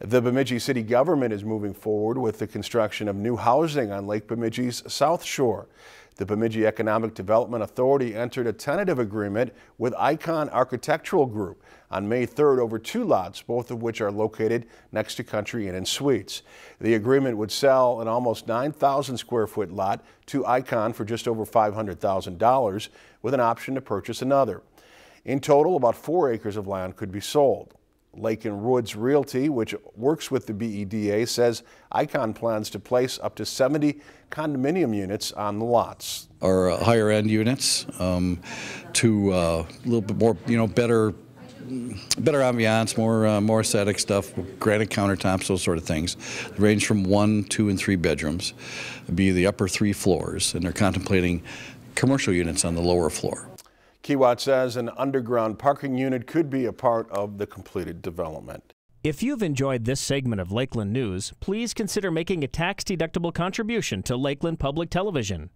The Bemidji City government is moving forward with the construction of new housing on Lake Bemidji's South Shore. The Bemidji Economic Development Authority entered a tentative agreement with Icon Architectural Group on May 3rd over two lots, both of which are located next to Country Inn and Suites. The agreement would sell an almost 9,000 square foot lot to Icon for just over $500,000 with an option to purchase another. In total, about four acres of land could be sold. Lake and Woods Realty, which works with the BEDA, says ICON plans to place up to 70 condominium units on the lots. Our uh, higher end units um, to a uh, little bit more, you know, better better ambiance, more uh, more aesthetic stuff, granite countertops, those sort of things. They range from one, two, and three bedrooms. It'd be the upper three floors, and they're contemplating commercial units on the lower floor. Kiewat says an underground parking unit could be a part of the completed development. If you've enjoyed this segment of Lakeland News, please consider making a tax-deductible contribution to Lakeland Public Television.